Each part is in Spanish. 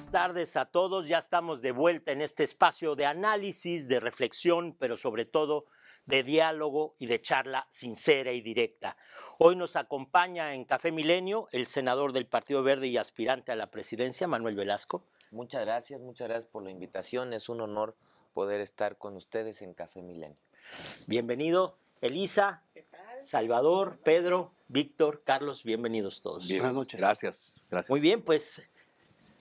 Buenas tardes a todos, ya estamos de vuelta en este espacio de análisis, de reflexión, pero sobre todo de diálogo y de charla sincera y directa. Hoy nos acompaña en Café Milenio el senador del Partido Verde y aspirante a la presidencia, Manuel Velasco. Muchas gracias, muchas gracias por la invitación, es un honor poder estar con ustedes en Café Milenio. Bienvenido, Elisa, Salvador, Pedro, Víctor, Carlos, bienvenidos todos. Buenas noches. Gracias, gracias. Muy bien, pues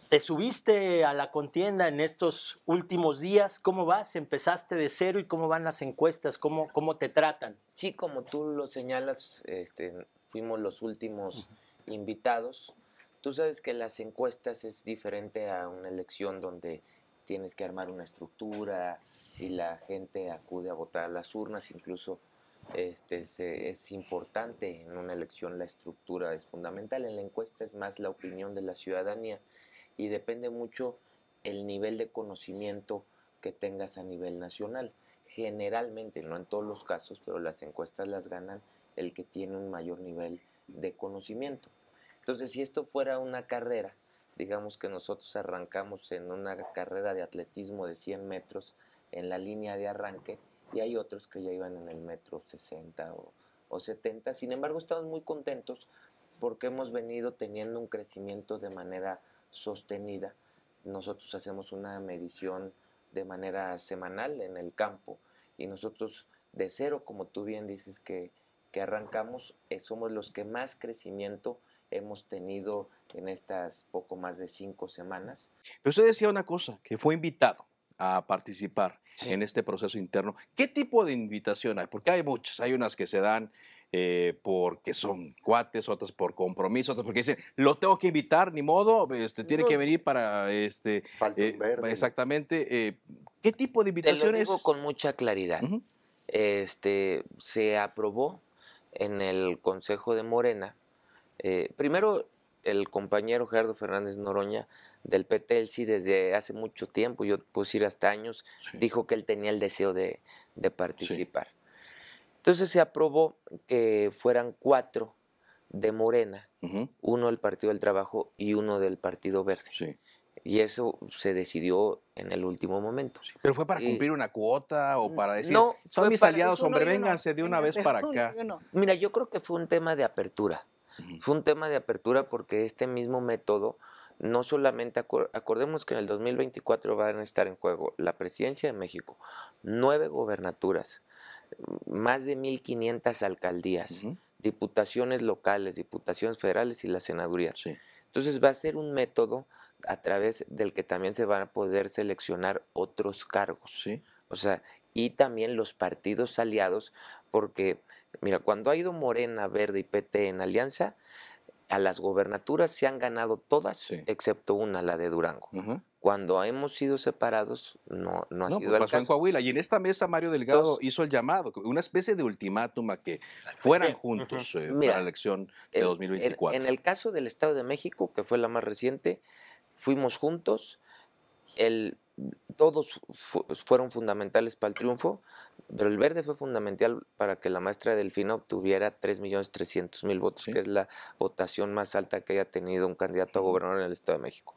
te subiste a la contienda en estos últimos días. ¿Cómo vas? ¿Empezaste de cero y cómo van las encuestas? ¿Cómo, cómo te tratan? Sí, como tú lo señalas, este, fuimos los últimos invitados. Tú sabes que las encuestas es diferente a una elección donde tienes que armar una estructura y la gente acude a votar a las urnas. Incluso este, es importante en una elección la estructura, es fundamental. En la encuesta es más la opinión de la ciudadanía y depende mucho el nivel de conocimiento que tengas a nivel nacional. Generalmente, no en todos los casos, pero las encuestas las ganan el que tiene un mayor nivel de conocimiento. Entonces, si esto fuera una carrera, digamos que nosotros arrancamos en una carrera de atletismo de 100 metros en la línea de arranque y hay otros que ya iban en el metro 60 o, o 70. Sin embargo, estamos muy contentos porque hemos venido teniendo un crecimiento de manera sostenida. Nosotros hacemos una medición de manera semanal en el campo y nosotros de cero, como tú bien dices que, que arrancamos, eh, somos los que más crecimiento hemos tenido en estas poco más de cinco semanas. Pero usted decía una cosa, que fue invitado a participar en este proceso interno. ¿Qué tipo de invitación hay? Porque hay muchas, hay unas que se dan eh, porque son cuates, otras por compromiso, otras porque dicen, lo tengo que invitar, ni modo, este, tiene que venir para... Este, eh, verde. Exactamente. Eh, ¿Qué tipo de invitaciones? Te lo digo con mucha claridad. este, se aprobó en el Consejo de Morena. primero, el compañero Gerardo Fernández Noroña del PTLC desde hace mucho tiempo, yo puedo ir hasta años, dijo que él tenía el deseo de, participar. Entonces se aprobó que fueran cuatro de Morena, uno del Partido del Trabajo y uno del Partido Verde. Y eso se decidió en el último momento. ¿Pero fue para cumplir una cuota o para decir, no, son mis aliados, hombre, vénganse de una vez para acá? Mira, yo creo que fue un tema de apertura. Fue un tema de apertura porque este mismo método no solamente acordemos que en el 2024 van a estar en juego la presidencia de México, nueve gobernaturas, más de 1.500 alcaldías, diputaciones locales, diputaciones federales y la senadurías. Entonces va a ser un método a través del que también se van a poder seleccionar otros cargos. O sea, y también los partidos aliados, porque, mira, cuando ha ido Morena, Verde y PT en alianza, a las gobernaturas se han ganado todas, excepto una, la de Durango. Cuando hemos sido separados, no, no ha sido pues el pasó en Coahuila. Y en esta mesa Mario Delgado hizo el llamado, una especie de ultimátum a que fueran eh, juntos eh, para la elección de 2024. En, el caso del Estado de México, que fue la más reciente, fuimos juntos. El todos fueron fundamentales para el triunfo. Pero el verde fue fundamental para que la maestra Delfina obtuviera 3.300.000 votos, que es la votación más alta que haya tenido un candidato a gobernador en el Estado de México.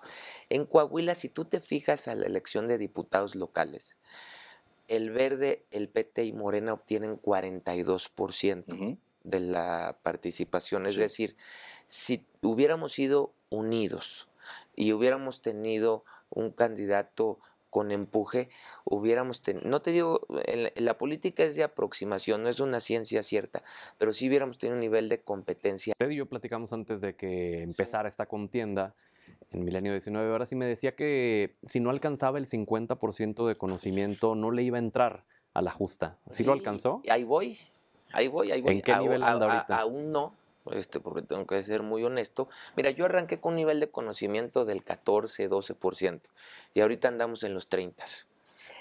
En Coahuila, si tú te fijas a la elección de diputados locales, el verde, el PT y Morena obtienen 42% de la participación. Es decir, si hubiéramos sido unidos y hubiéramos tenido un candidato con empuje hubiéramos tenido, no te digo, la, política es de aproximación, no es una ciencia cierta, pero sí hubiéramos tenido un nivel de competencia. Usted y yo platicamos antes de que empezara esta contienda en Milenio 19 ahora sí me decía que si no alcanzaba el 50% de conocimiento no le iba a entrar a la justa. ¿Sí, lo alcanzó? Ahí voy, ahí voy, ahí voy. ¿En qué nivel anda ahorita? aún no, este, porque tengo que ser muy honesto. Mira, yo arranqué con un nivel de conocimiento del 14, 12%, y ahorita andamos en los 30.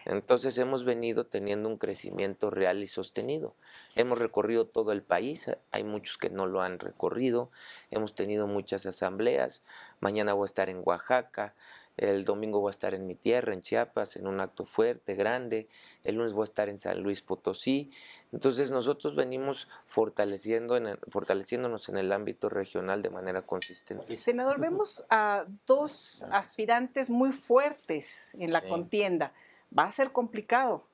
Entonces hemos venido teniendo un crecimiento real y sostenido. Hemos recorrido todo el país, eh, hay muchos que no lo han recorrido, hemos tenido muchas asambleas, mañana voy a estar en Oaxaca, el domingo voy a estar en mi tierra, en Chiapas, en un acto fuerte, grande. El lunes voy a estar en San Luis Potosí. Entonces nosotros venimos fortaleciendo en fortaleciéndonos en el ámbito regional de manera consistente. Senador, vemos a dos aspirantes muy fuertes en la contienda. Va a ser complicado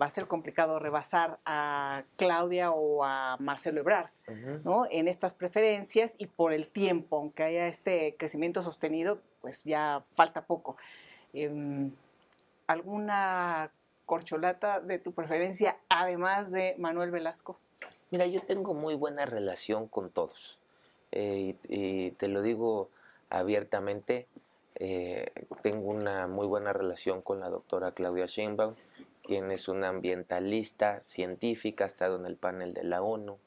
va a ser complicado rebasar a Claudia o a Marcelo Ebrard, ¿no? En estas preferencias y por el tiempo, aunque haya este crecimiento sostenido, pues ya falta poco. Em, ¿Alguna corcholata de tu preferencia, además de Manuel Velasco? Mira, yo tengo muy buena relación con todos. Eh, y, te lo digo abiertamente, eh, tengo una muy buena relación con la doctora Claudia Sheinbaum quien es una ambientalista científica, ha estado en el panel de la ONU.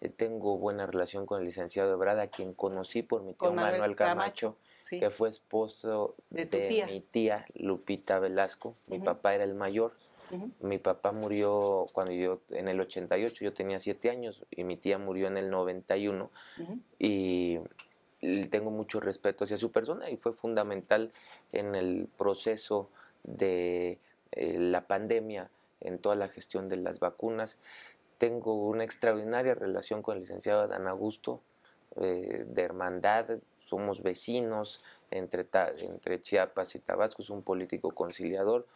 Eh, tengo buena relación con el licenciado Ebrada, quien conocí por mi tío Manuel, Camacho, que fue esposo de, mi tía Lupita Velasco. Mi papá era el mayor. Mi papá murió cuando yo, en el 88, yo tenía 7 años y mi tía murió en el 91. Y tengo mucho respeto hacia su persona y fue fundamental en el proceso de eh, la pandemia en toda la gestión de las vacunas. Tengo una extraordinaria relación con el licenciado Dan Augusto, eh, de hermandad, somos vecinos entre, entre Chiapas y Tabasco, es un político conciliador,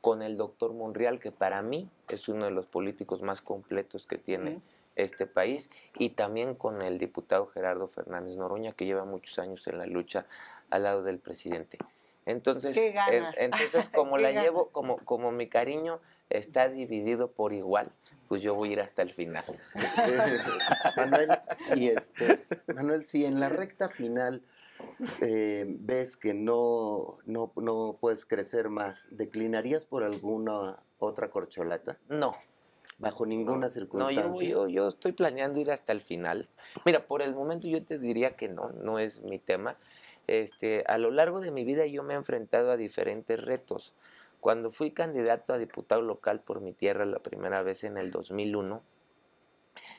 con el doctor Monreal, que para mí es uno de los políticos más completos que tiene este país, y también con el diputado Gerardo Fernández Noroña, que lleva muchos años en la lucha al lado del presidente. Entonces, entonces como la llevo, como, como mi cariño está dividido por igual, pues yo voy a ir hasta el final. Manuel, y este, Manuel, si en la recta final eh, ves que no, no, puedes crecer más, ¿declinarías por alguna otra corcholata? No, bajo ninguna circunstancia. No, yo, estoy planeando ir hasta el final. Mira, por el momento yo te diría que no, no es mi tema. Este, a lo largo de mi vida yo me he enfrentado a diferentes retos. Cuando fui candidato a diputado local por mi tierra la primera vez en el 2001,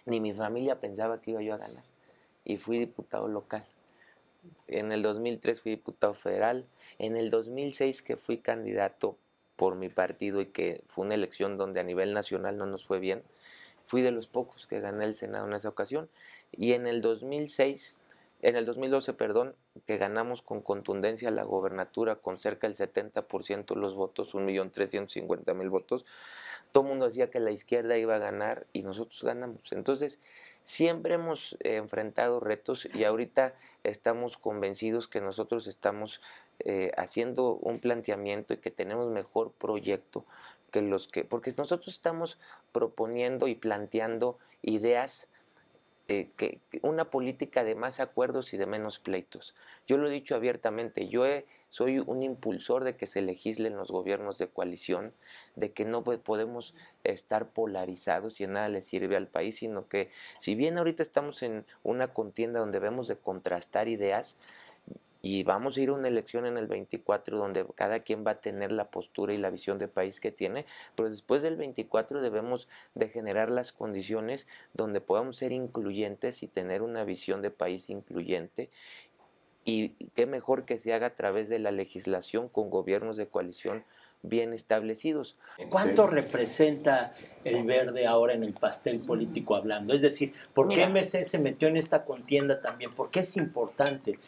ni mi familia pensaba que iba yo a ganar. Y fui diputado local. En el 2003 fui diputado federal. En el 2006 que fui candidato por mi partido y que fue una elección donde a nivel nacional no nos fue bien, fui de los pocos que gané el Senado en esa ocasión. Y en el 2006 en el 2012, perdón, que ganamos con contundencia la gobernatura con cerca del 70% de los votos, 1.350.000 votos, todo el mundo decía que la izquierda iba a ganar y nosotros ganamos. Entonces, siempre hemos eh, enfrentado retos y ahorita estamos convencidos que nosotros estamos eh, haciendo un planteamiento y que tenemos mejor proyecto que los que, porque nosotros estamos proponiendo y planteando ideas eh, que, una política de más acuerdos y de menos pleitos. Yo lo he dicho abiertamente, yo soy un impulsor de que se legislen los gobiernos de coalición, de que no podemos estar polarizados y nada le sirve al país, sino que si bien ahorita estamos en una contienda donde debemos de contrastar ideas, y vamos a ir a una elección en el 24 donde cada quien va a tener la postura y la visión de país que tiene, pero después del 24 debemos de generar las condiciones donde podamos ser incluyentes y tener una visión de país incluyente y qué mejor que se haga a través de la legislación con gobiernos de coalición bien establecidos. ¿Cuánto representa el verde ahora en el pastel político hablando? Es decir, ¿por qué MC se metió en esta contienda también? ¿Por qué es importante?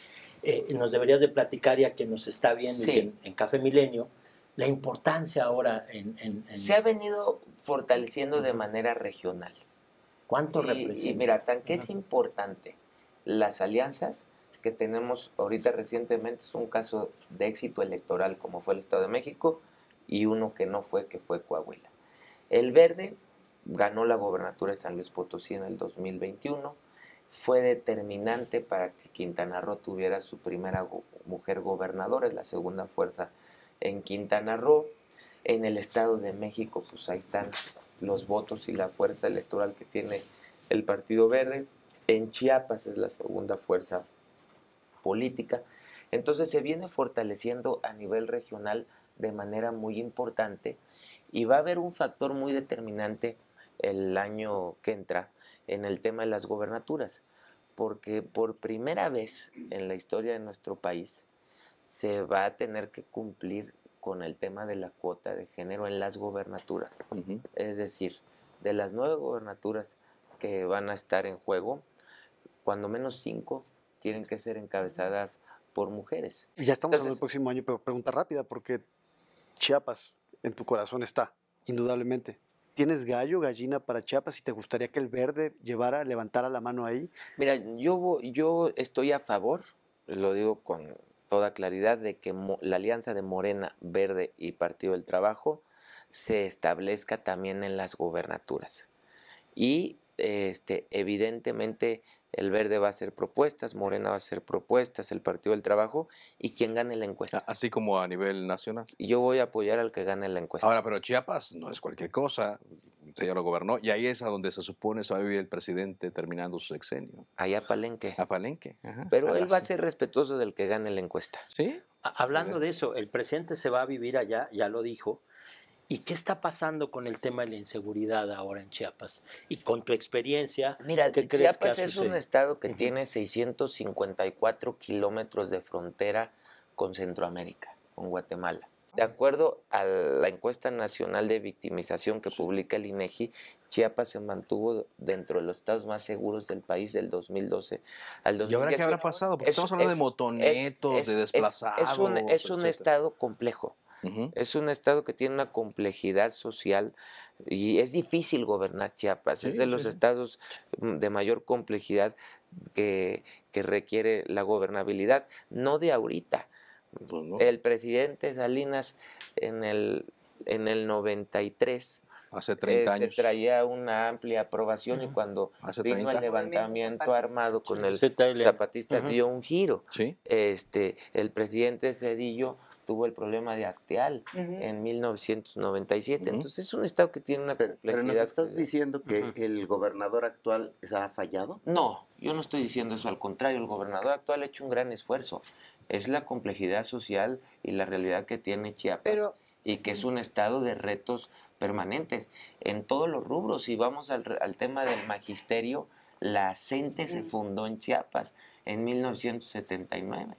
Eh, nos deberías de platicar ya que nos está viendo en, Café Milenio, la importancia ahora en, Se ha venido fortaleciendo de manera regional. ¿Cuánto representa? mira, tan que es importante las alianzas que tenemos ahorita recientemente, es un caso de éxito electoral como fue el Estado de México y uno que no fue, que fue Coahuila. El Verde ganó la gobernatura de San Luis Potosí en el 2021 fue determinante para que Quintana Roo tuviera su primera mujer gobernadora, es la segunda fuerza en Quintana Roo. En el Estado de México, pues ahí están los votos y la fuerza electoral que tiene el Partido Verde. En Chiapas es la segunda fuerza política. Entonces se viene fortaleciendo a nivel regional de manera muy importante y va a haber un factor muy determinante el año que entra, en el tema de las gobernaturas, porque por primera vez en la historia de nuestro país se va a tener que cumplir con el tema de la cuota de género en las gobernaturas. Es decir, de las nueve gobernaturas que van a estar en juego, cuando menos cinco tienen que ser encabezadas por mujeres. Ya estamos en el próximo año, pero pregunta rápida, porque Chiapas en tu corazón está, indudablemente. ¿Tienes gallo, gallina para Chiapas y te gustaría que el verde llevara, levantara la mano ahí? Mira, yo, yo estoy a favor, lo digo con toda claridad, de que la alianza de Morena, Verde y Partido del Trabajo se establezca también en las gubernaturas. Y este, evidentemente el verde va a hacer propuestas, Morena va a hacer propuestas, el Partido del Trabajo y quien gane la encuesta. Así como a nivel nacional. Yo voy a apoyar al que gane la encuesta. Ahora, pero Chiapas no es cualquier cosa, usted ya lo gobernó y ahí es a donde se supone se va a vivir el presidente terminando su sexenio. Allá a Palenque. A Palenque. pero él va a ser respetuoso del que gane la encuesta. Sí. Hablando de eso, el presidente se va a vivir allá, ya lo dijo, ¿Y qué está pasando con el tema de la inseguridad ahora en Chiapas? Y con tu experiencia, Mira, ¿qué Chiapas crees que es un estado que tiene 654 kilómetros de frontera con Centroamérica, con Guatemala. De acuerdo a la encuesta nacional de victimización que publica el INEGI, e Chiapas se mantuvo dentro de los estados más seguros del país del 2012 al 2018. ¿Y ahora qué habrá pasado? Porque estamos hablando de motonetos, de desplazados. Es un estado complejo es un estado que tiene una complejidad social y es difícil gobernar Chiapas. es de los estados mm, de mayor complejidad que, que, requiere la gobernabilidad, no de ahorita. Pues el presidente Salinas en el, en el 93 hace 30 este, años. traía una amplia aprobación y cuando vino el levantamiento armado con el zapatista dio un giro. Este, el presidente Cedillo tuvo el problema de Acteal en 1997. Entonces es un estado que tiene una complejidad. estás diciendo que el gobernador actual ha fallado? No, yo no estoy diciendo eso, al contrario, el gobernador actual ha hecho un gran esfuerzo. Es la complejidad social y la realidad que tiene Chiapas y que es un estado de retos permanentes en todos los rubros. Si vamos al, al tema del magisterio, la CENTE e se fundó en Chiapas en 1979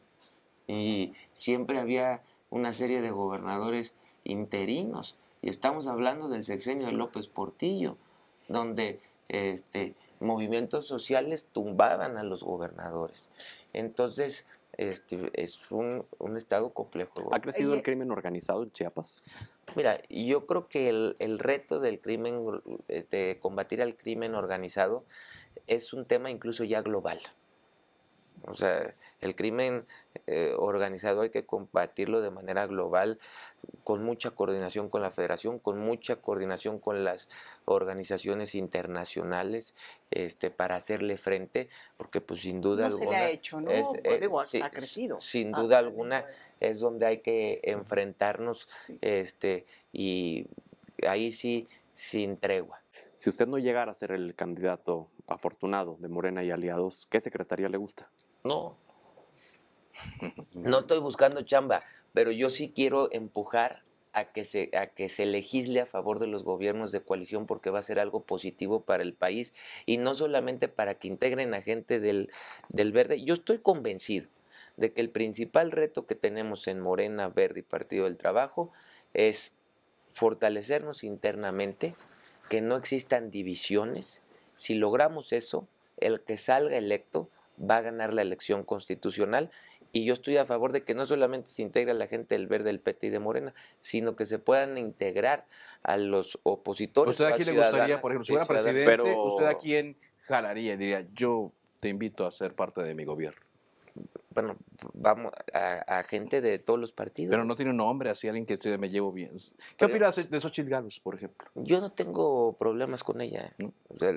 y siempre había una serie de gobernadores interinos. Y estamos hablando del sexenio de López Portillo, donde este, movimientos sociales tumbaban a los gobernadores. Entonces, este, es un, estado complejo. ¿Ha crecido el crimen organizado en Chiapas? Mira, yo creo que el, reto del crimen, eh, de combatir al crimen organizado, es un tema incluso ya global. O sea, el crimen eh, organizado hay que combatirlo de manera global, con mucha coordinación con la federación, con mucha coordinación con las organizaciones internacionales este, para hacerle frente, porque pues sin duda alguna... ha pues, eh, ha crecido. Sin ah, duda alguna es donde hay que enfrentarnos este, y ahí sí sin tregua. Si usted no llegara a ser el candidato afortunado de Morena y aliados, ¿qué secretaría le gusta? No, no estoy buscando chamba, pero yo sí quiero empujar a que, se, a que se legisle a favor de los gobiernos de coalición porque va a ser algo positivo para el país y no solamente para que integren a gente del, del verde. Yo estoy convencido de que el principal reto que tenemos en Morena, Verde y Partido del Trabajo es fortalecernos internamente, que no existan divisiones. Si logramos eso, el que salga electo va a ganar la elección constitucional y yo estoy a favor de que no solamente se integre la gente del Verde, del PT y de Morena, sino que se puedan integrar a los opositores. ¿Usted a quién le gustaría, por ejemplo, si fuera presidente, usted a quién jalaría? Diría, yo te invito a ser parte de mi gobierno bueno, vamos a, gente de todos los partidos. Pero no tiene un nombre, así alguien que me llevo bien. ¿Qué opinas de Xochitl Galvez, por ejemplo? Yo no tengo problemas con ella.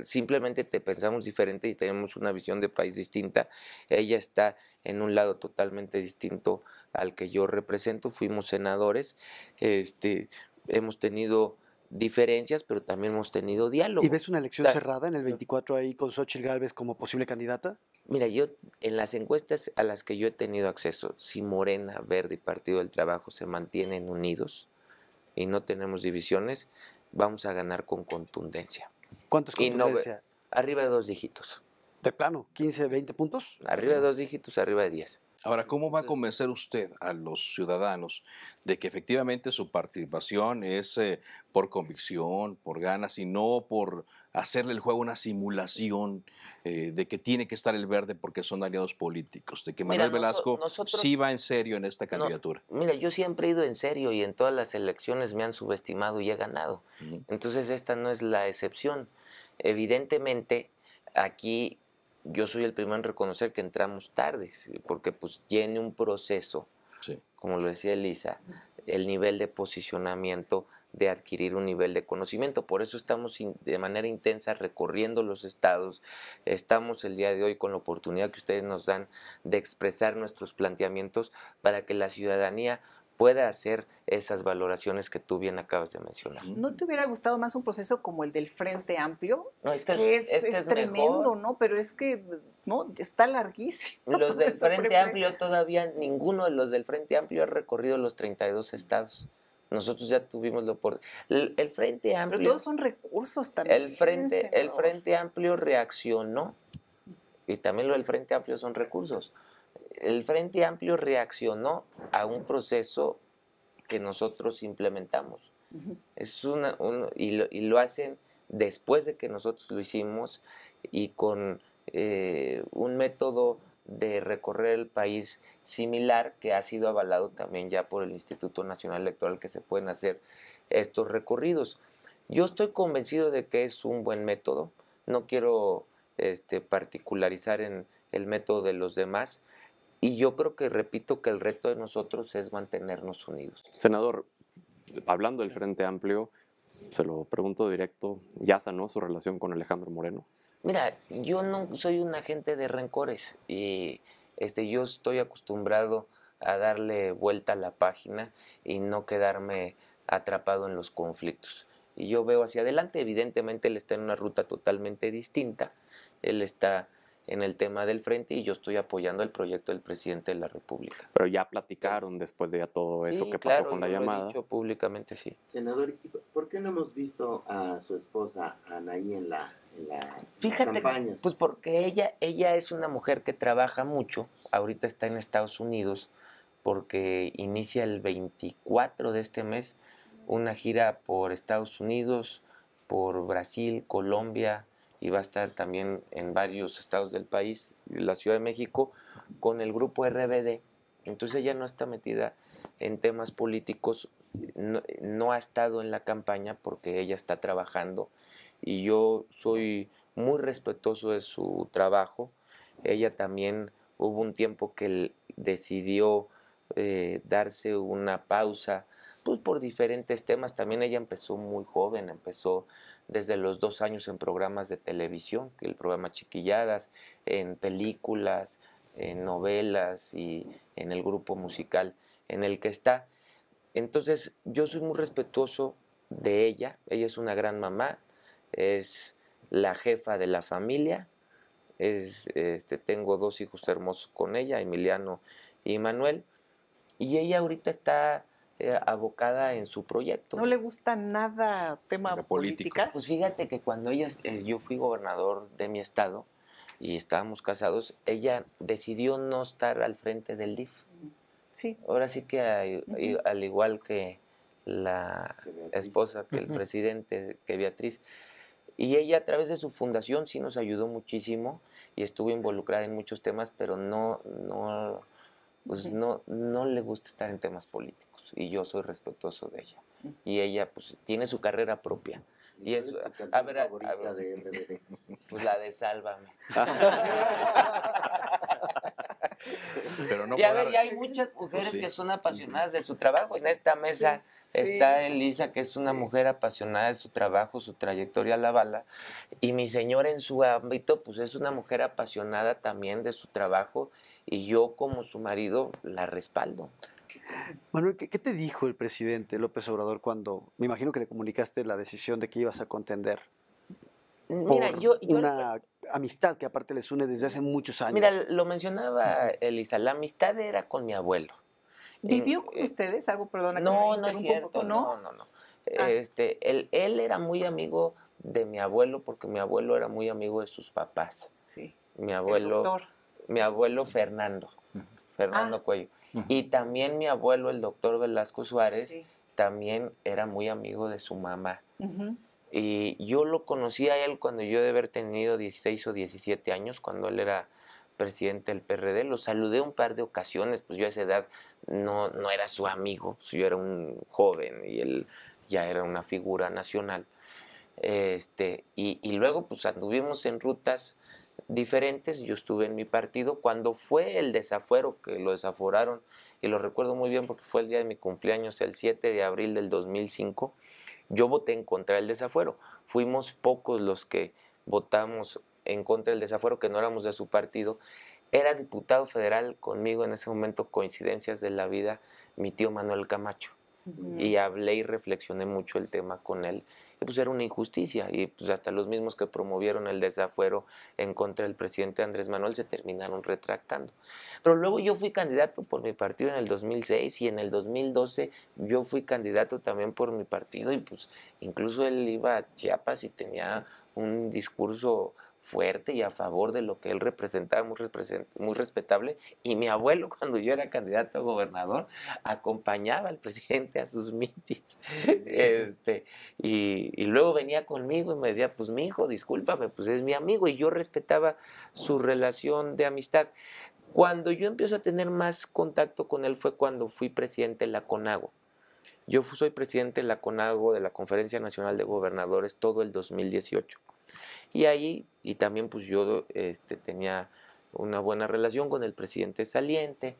simplemente te pensamos diferente y tenemos una visión de país distinta. Ella está en un lado totalmente distinto al que yo represento. Fuimos senadores, este, hemos tenido diferencias, pero también hemos tenido diálogo. ¿Y ves una elección cerrada en el 24 ahí con Xochitl Galvez como posible candidata? Mira, yo en las encuestas a las que yo he tenido acceso, si Morena, Verde y Partido del Trabajo se mantienen unidos y no tenemos divisiones, vamos a ganar con contundencia. ¿Cuántos contundencia? arriba de dos dígitos. ¿De plano? ¿15, 20 puntos? Arriba de dos dígitos, arriba de 10. Ahora, ¿cómo va a convencer usted a los ciudadanos de que efectivamente su participación es eh, por convicción, por ganas y no por hacerle el juego una simulación eh, de que tiene que estar el verde porque son aliados políticos, de que Manuel Velasco sí va en serio en esta candidatura. mira, yo siempre he ido en serio y en todas las elecciones me han subestimado y he ganado. Entonces esta no es la excepción. Evidentemente, aquí yo soy el primero en reconocer que entramos tarde, porque pues tiene un proceso, como lo decía Elisa, el nivel de posicionamiento de adquirir un nivel de conocimiento. Por eso estamos de manera intensa recorriendo los estados. Estamos el día de hoy con la oportunidad que ustedes nos dan de expresar nuestros planteamientos para que la ciudadanía pueda hacer esas valoraciones que tú bien acabas de mencionar. ¿No te hubiera gustado más un proceso como el del Frente Amplio? Este es, este tremendo, ¿no? Pero es que no está larguísimo. Los del Frente Amplio todavía, ninguno de los del Frente Amplio ha recorrido los 32 estados. Nosotros ya tuvimos lo por... El, Frente Amplio. Pero todos son recursos también. El Frente, el Frente Amplio reaccionó. Y también lo del Frente Amplio son recursos. El Frente Amplio reaccionó a un proceso que nosotros implementamos. es una, y, lo, hacen después de que nosotros lo hicimos y con eh, un método de recorrer el país similar que ha sido avalado también ya por el Instituto Nacional Electoral que se pueden hacer estos recorridos. Yo estoy convencido de que es un buen método, no quiero este, particularizar en el método de los demás y yo creo que repito que el reto de nosotros es mantenernos unidos. Senador, hablando del Frente Amplio, se lo pregunto directo, ¿ya sanó su relación con Alejandro Moreno? Mira, yo no soy un agente de rencores y este, yo estoy acostumbrado a darle vuelta a la página y no quedarme atrapado en los conflictos. Y yo veo hacia adelante, evidentemente él está en una ruta totalmente distinta, él está en el tema del frente y yo estoy apoyando el proyecto del presidente de la República. Pero ya platicaron después de todo eso que pasó con la lo llamada. He dicho públicamente sí. Senador, ¿por qué no hemos visto a su esposa Anaí en la Fíjate, pues porque ella, ella es una mujer que trabaja mucho, ahorita está en Estados Unidos, porque inicia el 24 de este mes una gira por Estados Unidos, por Brasil, Colombia, y va a estar también en varios estados del país, la Ciudad de México, con el grupo RBD. Entonces ella no está metida en temas políticos, no, no, ha estado en la campaña porque ella está trabajando y yo soy muy respetuoso de su trabajo. Ella también hubo un tiempo que decidió eh, darse una pausa, pues por diferentes temas. También ella empezó muy joven, empezó desde los dos años en programas de televisión, que el programa Chiquilladas, en películas, en novelas y en el grupo musical en el que está. Entonces yo soy muy respetuoso de ella, ella es una gran mamá, es la jefa de la familia. Es, este, tengo dos hijos hermosos con ella, Emiliano y Manuel. Y ella ahorita está eh, abocada en su proyecto. ¿No le gusta nada tema político? política? Pues fíjate que cuando ella, eh, yo fui gobernador de mi estado y estábamos casados, ella decidió no estar al frente del DIF. Sí. Ahora sí que al igual que la esposa que el presidente, que Beatriz, y ella a través de su fundación sí nos ayudó muchísimo y estuvo involucrada en muchos temas, pero no, no, pues no, no le gusta estar en temas políticos y yo soy respetuoso de ella. Mm. Y ella pues tiene su carrera propia. Y es, a ver, de RBD? Pues la de Sálvame. Pero no y ver, hay muchas mujeres que son apasionadas de su trabajo. En esta mesa Está Elisa, que es una mujer apasionada de su trabajo, su trayectoria a la bala. Y mi señora en su ámbito, pues es una mujer apasionada también de su trabajo. Y yo como su marido la respaldo. Manuel, ¿qué, te dijo el presidente López Obrador cuando, me imagino que le comunicaste la decisión de que ibas a contender? Mm, mira, yo, una amistad que aparte les une desde hace muchos años. Mira, lo mencionaba Elisa, la amistad era con mi abuelo. ¿Vivió eh, con eh, ustedes algo? Perdona. No, no es cierto. ¿no? no, no, ah. Este, él, él era muy amigo de mi abuelo porque mi abuelo era muy amigo de sus papás. Sí. Mi abuelo. Mi abuelo Fernando. Fernando ah. Cuello. Y también mi abuelo, el doctor Velasco Suárez, también era muy amigo de su mamá. Y yo lo conocí a él cuando yo de haber tenido 16 o 17 años, cuando él era presidente del PRD, lo saludé un par de ocasiones, pues yo a esa edad no, no era su amigo, pues yo era un joven y él ya era una figura nacional. Este, y, y luego pues anduvimos en rutas diferentes, yo estuve en mi partido, cuando fue el desafuero, que lo desaforaron, y lo recuerdo muy bien porque fue el día de mi cumpleaños, el 7 de abril del 2005, yo voté en contra del desafuero. Fuimos pocos los que votamos en contra del desafuero, que no éramos de su partido, era diputado federal conmigo en ese momento, coincidencias de la vida, mi tío Manuel Camacho. Y hablé y reflexioné mucho el tema con él. Y pues era una injusticia. Y pues hasta los mismos que promovieron el desafuero en contra del presidente Andrés Manuel se terminaron retractando. Pero luego yo fui candidato por mi partido en el 2006 y en el 2012 yo fui candidato también por mi partido. Y pues incluso él iba a Chiapas y tenía un discurso fuerte y a favor de lo que él representaba, muy, respetable. Y mi abuelo, cuando yo era candidato a gobernador, acompañaba al presidente a sus mítines. Este, y, y, luego venía conmigo y me decía, pues mi hijo, discúlpame, pues es mi amigo. Y yo respetaba su relación de amistad. Cuando yo empiezo a tener más contacto con él fue cuando fui presidente de la CONAGO. Yo soy presidente de la CONAGO, de la Conferencia Nacional de Gobernadores, todo el 2018. Y ahí, y también pues yo este, tenía una buena relación con el presidente saliente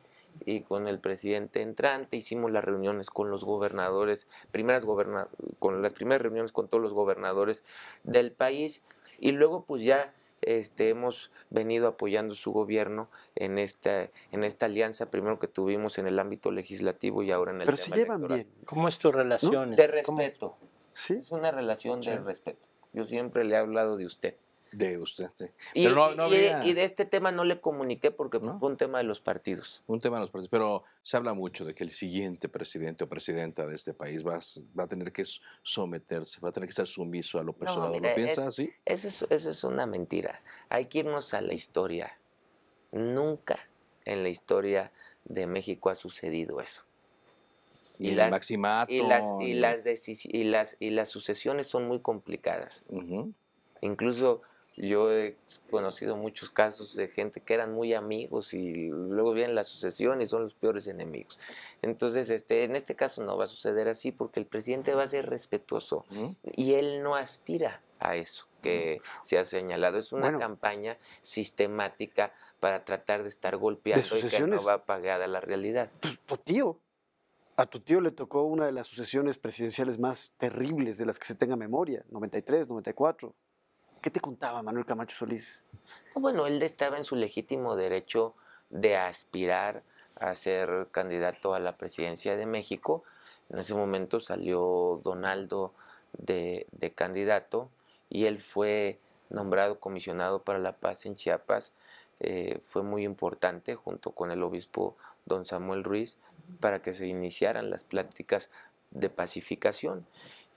y con el presidente entrante, hicimos las reuniones con los gobernadores, primeras goberna con las primeras reuniones con todos los gobernadores del país y luego pues ya este, hemos venido apoyando su gobierno en esta, en esta alianza primero que tuvimos en el ámbito legislativo y ahora en el Pero se llevan bien. ¿Cómo es tu relación? De este? respeto. Es una relación de respeto. Yo siempre le he hablado de usted. De usted, sí. Y, de este tema no le comuniqué porque fue un tema de los partidos. Un tema de los partidos, pero se habla mucho de que el siguiente presidente o presidenta de este país va, a tener que someterse, va a tener que estar sumiso a lo personal. ¿Lo piensa así? Eso eso es una mentira. Hay que irnos a la historia. Nunca en la historia de México ha sucedido eso. Y, las, Y las, y, las las, sucesiones son muy complicadas. Incluso yo he conocido muchos casos de gente que eran muy amigos y luego vienen las sucesiones y son los peores enemigos. Entonces, este, en este caso no va a suceder así porque el presidente va a ser respetuoso y él no aspira a eso que se ha señalado. Es una campaña sistemática para tratar de estar golpeando y que no va pagada la realidad. Pues, pues tío, a tu tío le tocó una de las sucesiones presidenciales más terribles de las que se tenga memoria, 93, 94. ¿Qué te contaba Manuel Camacho Solís? Ah, bueno, él estaba en su legítimo derecho de aspirar a ser candidato a la presidencia de México. En ese momento salió Donaldo de, candidato y él fue nombrado comisionado para la paz en Chiapas. Eh, fue muy importante junto con el obispo don Samuel Ruiz para que se iniciaran las pláticas de pacificación.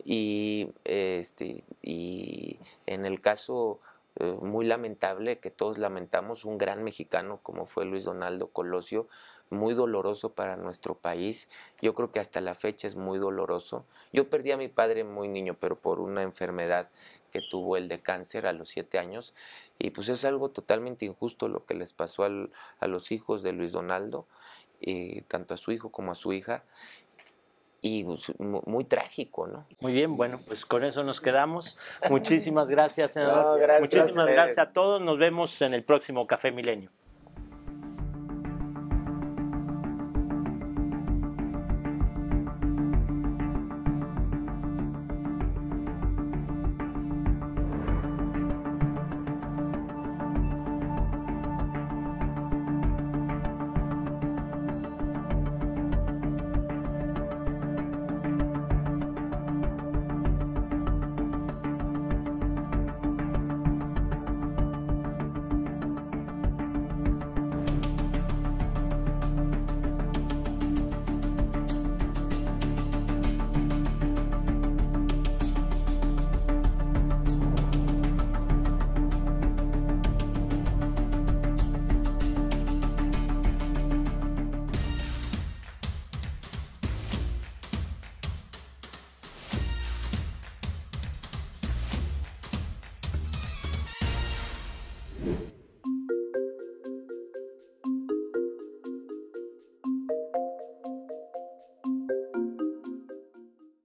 Y, este, y en el caso eh, muy lamentable, que todos lamentamos, un gran mexicano como fue Luis Donaldo Colosio, muy doloroso para nuestro país. Yo creo que hasta la fecha es muy doloroso. Yo perdí a mi padre muy niño, pero por una enfermedad que tuvo el de cáncer a los siete años. Y pues es algo totalmente injusto lo que les pasó a los hijos de Luis Donaldo. Eh, tanto a su hijo como a su hija. Y pues, muy, trágico, ¿no? Muy bien, bueno, pues con eso nos quedamos. Muchísimas gracias, senador. Muchísimas gracias a todos. Nos vemos en el próximo Café Milenio.